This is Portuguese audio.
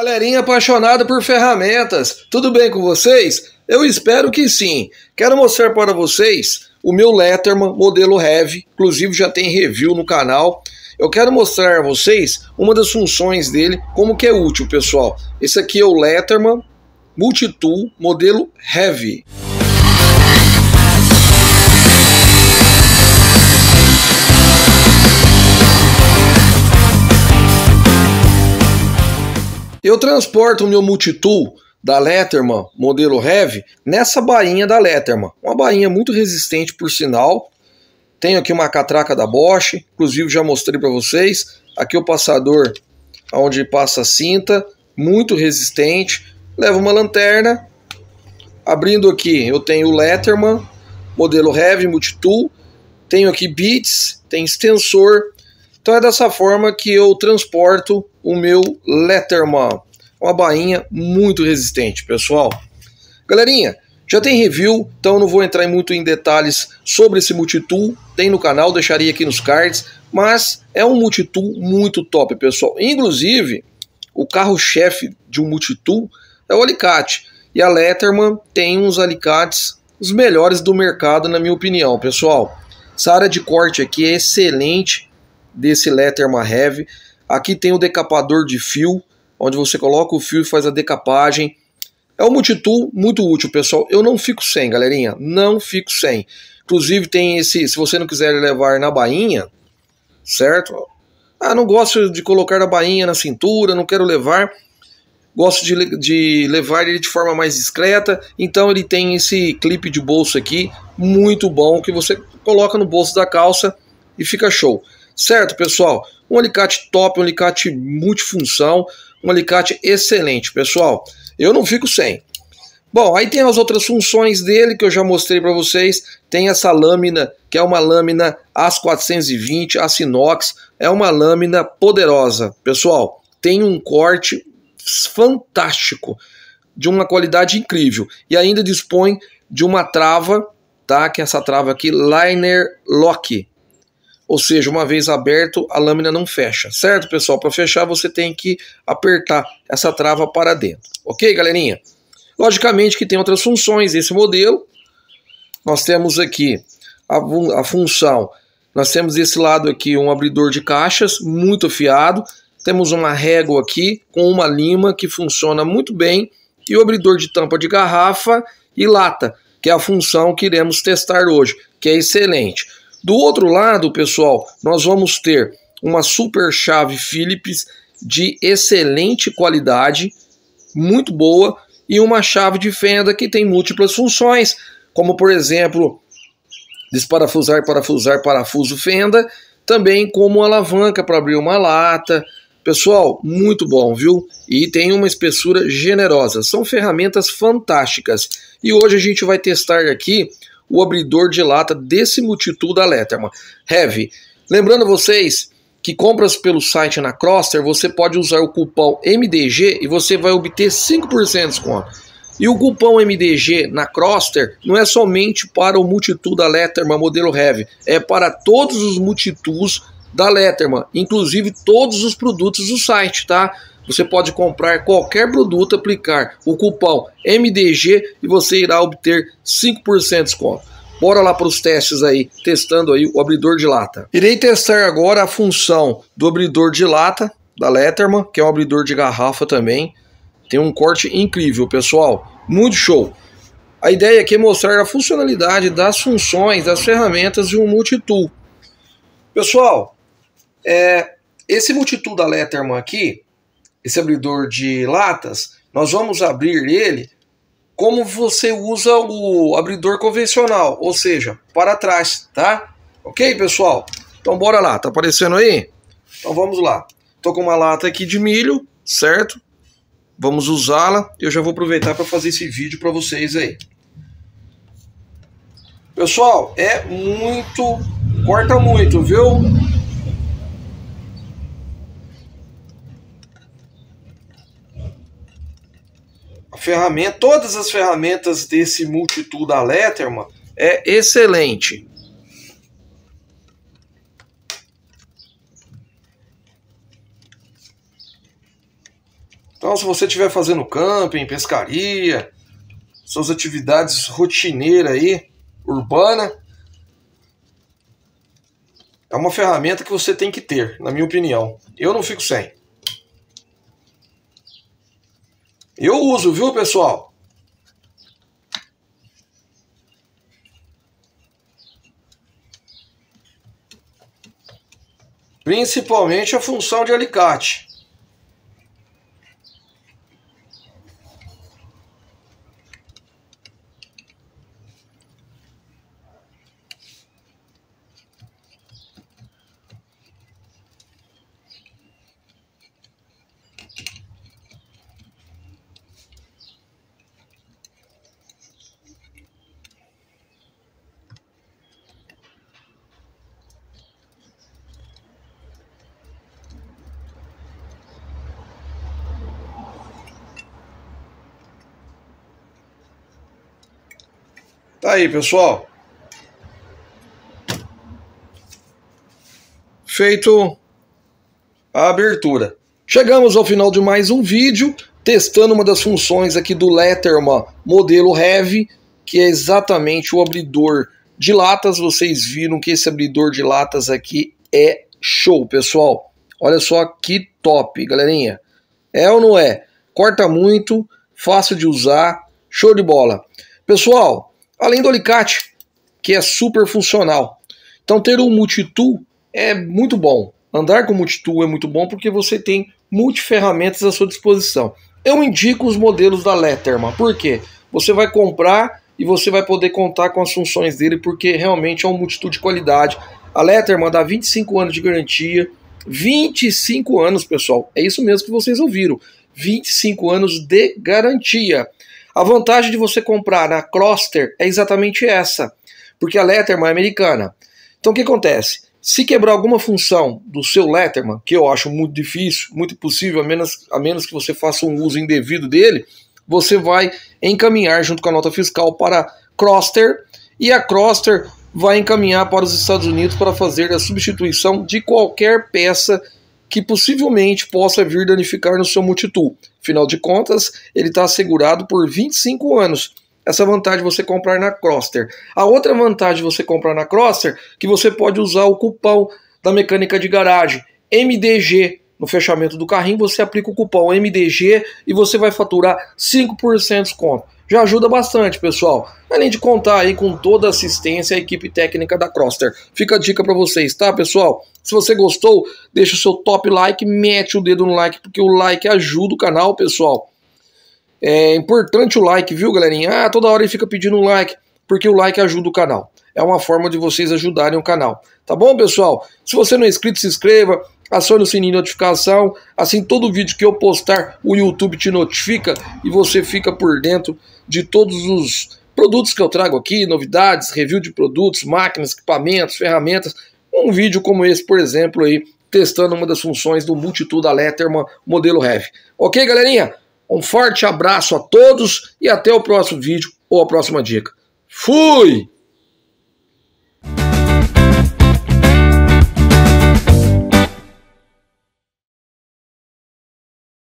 Galerinha apaixonada por ferramentas, tudo bem com vocês? Eu espero que sim. Quero mostrar para vocês o meu Letterman modelo Heavy, inclusive já tem review no canal. Eu quero mostrar a vocês uma das funções dele, como que é útil, pessoal. Esse aqui é o Letterman Multitool modelo Heavy. Eu transporto o meu multitool da Letterman, modelo Heavy, nessa bainha da Letterman. Uma bainha muito resistente, por sinal. Tenho aqui uma catraca da Bosch, inclusive já mostrei para vocês. Aqui o passador onde passa a cinta, muito resistente. Levo uma lanterna. Abrindo aqui, eu tenho o Letterman, modelo Heavy Multitool. Tenho aqui bits, tem extensor, então é dessa forma que eu transporto o meu Letterman. Uma bainha muito resistente, pessoal. Galerinha, já tem review, então não vou entrar muito em detalhes sobre esse multitool. Tem no canal, deixaria aqui nos cards. Mas é um multitool muito top, pessoal. Inclusive, o carro-chefe de um multitool é o alicate. E a Letterman tem uns alicates os melhores do mercado, na minha opinião, pessoal. Essa área de corte aqui é excelente desse Letterman Heavy. Aqui tem o decapador de fio, onde você coloca o fio e faz a decapagem. É um multitool muito útil, pessoal. Eu não fico sem, galerinha. Não fico sem. Inclusive tem esse, se você não quiser levar na bainha, certo? Ah, não gosto de colocar a bainha na cintura, não quero levar. Gosto de, de levar ele de forma mais discreta. Então ele tem esse clipe de bolso aqui, muito bom, que você coloca no bolso da calça e fica show. Certo, pessoal? Um alicate top, um alicate multifunção, um alicate excelente, pessoal. Eu não fico sem. Bom, aí tem as outras funções dele que eu já mostrei para vocês. Tem essa lâmina, que é uma lâmina AS420, a inox. É uma lâmina poderosa. Pessoal, tem um corte fantástico, de uma qualidade incrível. E ainda dispõe de uma trava, tá? Que é essa trava aqui, Liner Lock, ou seja, uma vez aberto, a lâmina não fecha, certo, pessoal? Para fechar, você tem que apertar essa trava para dentro, ok, galerinha? Logicamente que tem outras funções esse modelo. Nós temos aqui a, a função, nós temos desse lado aqui um abridor de caixas muito afiado, temos uma régua aqui com uma lima que funciona muito bem e o abridor de tampa de garrafa e lata, que é a função que iremos testar hoje, que é excelente. Do outro lado, pessoal, nós vamos ter uma super chave Phillips de excelente qualidade, muito boa, e uma chave de fenda que tem múltiplas funções, como por exemplo, desparafusar, parafusar, parafuso, fenda, também como alavanca para abrir uma lata. Pessoal, muito bom, viu? E tem uma espessura generosa. São ferramentas fantásticas. E hoje a gente vai testar aqui o abridor de lata desse multitud da Letterman. Heavy. Lembrando vocês que compras pelo site na Croster, você pode usar o cupom MDG e você vai obter 5% de desconto. E o cupom MDG na Croster não é somente para o multitud da Letterman modelo Heavy, é para todos os multitus da Letterman, inclusive todos os produtos do site, tá? Você pode comprar qualquer produto, aplicar o cupom MDG e você irá obter 5% de desconto. Bora lá para os testes aí, testando aí o abridor de lata. Irei testar agora a função do abridor de lata da Letterman, que é um abridor de garrafa também. Tem um corte incrível, pessoal. Muito show. A ideia aqui é mostrar a funcionalidade das funções, das ferramentas de um multitool. Pessoal, é, esse multitool da Letterman aqui, esse abridor de latas, nós vamos abrir ele como você usa o abridor convencional, ou seja, para trás, tá? Ok, pessoal? Então bora lá, tá aparecendo aí? Então vamos lá. Tô com uma lata aqui de milho, certo? Vamos usá-la. Eu já vou aproveitar para fazer esse vídeo para vocês aí. Pessoal, é muito... Corta muito, viu? Ferramenta, todas as ferramentas desse multitool da Letterman é excelente. Então, se você estiver fazendo camping, pescaria, suas atividades rotineiras aí, urbana, é uma ferramenta que você tem que ter, na minha opinião. Eu não fico sem. Eu uso, viu, pessoal? Principalmente a função de alicate. Tá aí, pessoal. Feito a abertura. Chegamos ao final de mais um vídeo, testando uma das funções aqui do Letterman modelo Heavy, que é exatamente o abridor de latas. Vocês viram que esse abridor de latas aqui é show, pessoal. Olha só que top, galerinha. É ou não é? Corta muito, fácil de usar, show de bola. Pessoal, Além do alicate, que é super funcional. Então ter um multitool é muito bom. Andar com multitool é muito bom porque você tem multiferramentas à sua disposição. Eu indico os modelos da Letterman, porque você vai comprar e você vai poder contar com as funções dele, porque realmente é um multitool de qualidade. A Letterman dá 25 anos de garantia. 25 anos, pessoal. É isso mesmo que vocês ouviram. 25 anos de garantia. A vantagem de você comprar na Croster é exatamente essa, porque a Letterman é americana. Então o que acontece? Se quebrar alguma função do seu Letterman, que eu acho muito difícil, muito possível, a menos, a menos que você faça um uso indevido dele, você vai encaminhar junto com a nota fiscal para Croster e a Croster vai encaminhar para os Estados Unidos para fazer a substituição de qualquer peça que possivelmente possa vir danificar no seu multitool. Afinal de contas, ele está assegurado por 25 anos. Essa vantagem você comprar na Croster. A outra vantagem você comprar na Croster, que você pode usar o cupom da mecânica de garagem, MDG. No fechamento do carrinho, você aplica o cupom MDG e você vai faturar 5% de desconto já ajuda bastante, pessoal. Além de contar aí com toda a assistência a equipe técnica da Croster. Fica a dica para vocês, tá, pessoal? Se você gostou, deixa o seu top like, mete o dedo no like, porque o like ajuda o canal, pessoal. É importante o like, viu, galerinha? Ah, toda hora ele fica pedindo um like, porque o like ajuda o canal. É uma forma de vocês ajudarem o canal. Tá bom, pessoal? Se você não é inscrito, se inscreva acione o sininho de notificação. Assim, todo vídeo que eu postar, o YouTube te notifica e você fica por dentro de todos os produtos que eu trago aqui, novidades, review de produtos, máquinas, equipamentos, ferramentas. Um vídeo como esse, por exemplo, aí, testando uma das funções do Multitool Letterman modelo Rev Ok, galerinha? Um forte abraço a todos e até o próximo vídeo ou a próxima dica. Fui!